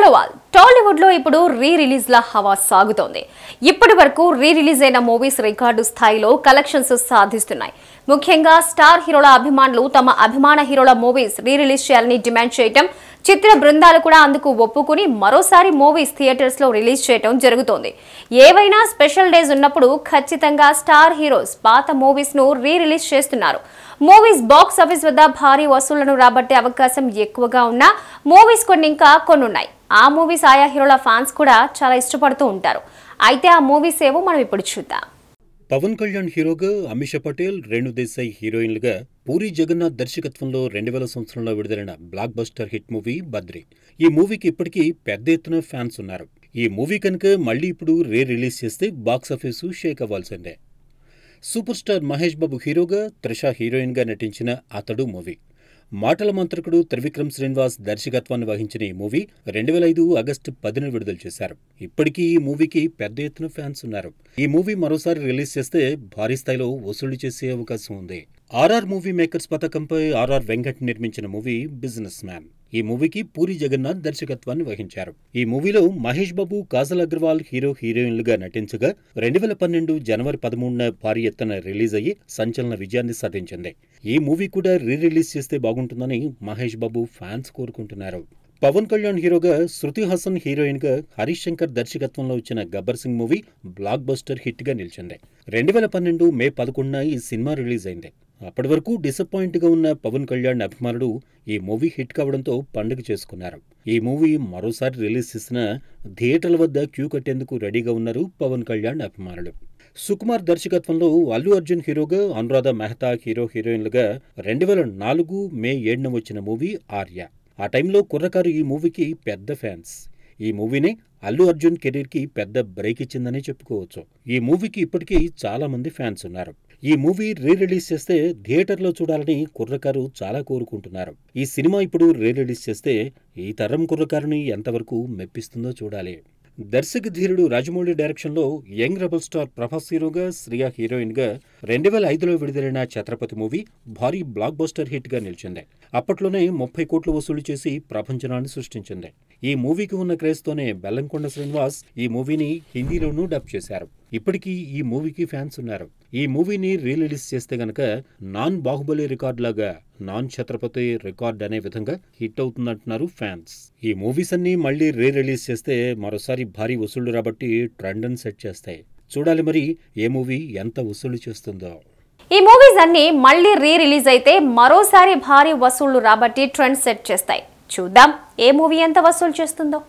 అగ్రవాల్ టాలీవుడ్ లో ఇప్పుడు re release ల హవా సాగుతోంది ఇప్పటి వరకు రీ రిలీజ్ అయిన మూవీస్ రికార్డు స్థాయిలో కలెక్షన్స్ సాధిస్తున్నాయి ముఖ్యంగా స్టార్ హీరోల అభిమానులు తమ అభిమాన హీరోల మూవీస్ రీ రిలీజ్ చేయాలని డిమాండ్ చేయటం చిత్ర బృందాలు కూడా అందుకు ఒప్పుకుని మరోసారి మూవీస్ థియేటర్స్లో రిలీజ్ చేయడం జరుగుతోంది ఏవైనా స్పెషల్ డేస్ ఉన్నప్పుడు ఖచ్చితంగా స్టార్ హీరోస్ పాత మూవీస్ను రీ రిలీజ్ చేస్తున్నారు మూవీస్ బాక్స్ ఆఫీస్ వద్ద భారీ వసూళ్లను రాబట్టే అవకాశం ఎక్కువగా ఉన్నా మూవీస్ కొన్ని ఇంకా కొన్ని ఉన్నాయి ఆ మూవీస్ ఆయా హీరోల ఫ్యాన్స్ కూడా చాలా ఇష్టపడుతూ ఉంటారు అయితే ఆ మూవీస్ ఏవో మనం ఇప్పుడు చూద్దాం పవన్ కళ్యాణ్ హీరోగా అమిష పటేల్ దేశాయ్ హీరోయిన్లుగా పూరి జగన్నాథ్ దర్శకత్వంలో రెండు వేల సంవత్సరంలో విడుదలైన blockbuster hit movie Badri ఈ మూవీకి ఇప్పటికీ పెద్ద ఎత్తున ఫ్యాన్స్ ఉన్నారు ఈ మూవీ కనుక మళ్ళీ ఇప్పుడు రే రిలీజ్ చేస్తే బాక్సాఫీసు షేక్ అవ్వాల్సిందే సూపర్ స్టార్ మహేష్ బాబు హీరోగా త్రిష హీరోయిన్గా నటించిన అతడు మూవీ మాటల మంత్రకుడు త్రివిక్రమ్ శ్రీనివాస్ దర్శకత్వాన్ని వహించిన ఈ మూవీ రెండు వేల ఐదు ఆగస్టు పదిన విడుదల చేశారు ఇప్పటికీ ఈ మూవీకి పెద్ద ఎత్తున ఫ్యాన్స్ ఉన్నారు ఈ మూవీ మరోసారి రిలీజ్ చేస్తే భారీ స్థాయిలో వసూళ్లు చేసే అవకాశం ఉంది ఆర్ఆర్ మూవీ మేకర్స్ పథకంపై ఆర్ఆర్ వెంకట్ నిర్మించిన మూవీ బిజినెస్ మ్యాన్ ఈ మూవీకి పూరి జగన్నాథ్ దర్శకత్వాన్ని వహించారు ఈ మూవీలో మహేష్ బాబు కాజల్ అగర్వాల్ హీరో హీరోయిన్లుగా నటించగా రెండు వేల పన్నెండు జనవరి పదమూడున భారీ ఎత్తున రిలీజ్ అయ్యి సంచలన విజయాన్ని సాధించింది ఈ మూవీ కూడా రీ రిలీజ్ చేస్తే బాగుంటుందని మహేష్ బాబు ఫ్యాన్స్ కోరుకుంటున్నారు పవన్ కళ్యాణ్ హీరోగా శృతి హాసన్ గా హరీష్ శంకర్ దర్శకత్వంలో వచ్చిన Gabbar Singh movie blockbuster hit గా నిలిచింది రెండు వేల పన్నెండు మే పదకొండున ఈ సినిమా రిలీజ్ అయింది అప్పటి వరకు డిసప్పాయింట్గా ఉన్న పవన్ కళ్యాణ్ అభిమానులు ఈ మూవీ హిట్ కావడంతో పండుగ చేసుకున్నారు ఈ మూవీ మరోసారి రిలీజ్ చేసిన థియేటర్ల వద్ద క్యూ కట్టేందుకు రెడీగా ఉన్నారు పవన్ కళ్యాణ్ అభిమానులు సుకుమార్ దర్శకత్వంలో అల్లు అర్జున్ హీరోగా అనురాధ మెహతా హీరో హీరోయిన్లుగా రెండు వేల నాలుగు మే ఏడున వచ్చిన మూవీ ఆర్య ఆ టైంలో కుర్రకారు ఈ మూవీకి పెద్ద ఫ్యాన్స్ ఈ మూవీనే అల్లు అర్జున్ కెరీర్కి పెద్ద బ్రేక్ ఇచ్చిందనే చెప్పుకోవచ్చు ఈ మూవీకి ఇప్పటికీ చాలామంది ఫ్యాన్స్ ఉన్నారు ఈ మూవీ రీ రిలీజ్ చేస్తే థియేటర్లో చూడాలని కుర్రకారు చాలా కోరుకుంటున్నారు ఈ సినిమా ఇప్పుడు రీ రిలీజ్ చేస్తే ఈ తరం కుర్రకారుని ఎంతవరకు మెప్పిస్తుందో చూడాలి దర్శక ధీరుడు రాజమౌళి డైరెక్షన్లో యంగ్ రెబల్ స్టార్ ప్రభాస్ హీరోగా శ్రియా హీరోయిన్గా రెండు వేల ఐదులో విడుదలైన ఛత్రపతి మూవీ భారీ బ్లాక్ బస్టర్ హిట్గా నిలిచింది అప్పట్లోనే ముప్పై కోట్లు వసూలు చేసి ప్రపంచనాన్ని సృష్టించింది ఈ మూవీకి ఉన్న క్రేజ్తోనే బెల్లంకొండ శ్రీనివాస్ ఈ మూవీని హిందీలోనూ డబ్ చేశారు ఇప్పటికీ ఈ మూవీకి ఫ్యాన్స్ ఉన్నారు ఈ మూవీని రీరిలీజ్ చేస్తే గనక నాన్ బాహుబలి రికార్డులాగా లాగా నాన్ ఛత్రపతి రికార్డ్ అనే విధంగా హిట్ అవుతుందంటున్నారు ఫ్యాన్స్ ఈ మూవీస్ అన్నీ మళ్ళీ రీ రిలీజ్ చేస్తే మరోసారి భారీ వసూళ్లు రాబట్టి ట్రెండ్ని సెట్ చేస్తాయి చూడాలి మరి ఏ మూవీ ఎంత వసూలు చేస్తుందో ఈ మూవీస్ అన్నీ మళ్ళీ రీ రిలీజ్ అయితే మరోసారి భారీ వసూళ్లు రాబట్టి ట్రెండ్ సెట్ చేస్తాయి చూద్దాం ఏ మూవీ ఎంత వసూలు చేస్తుందో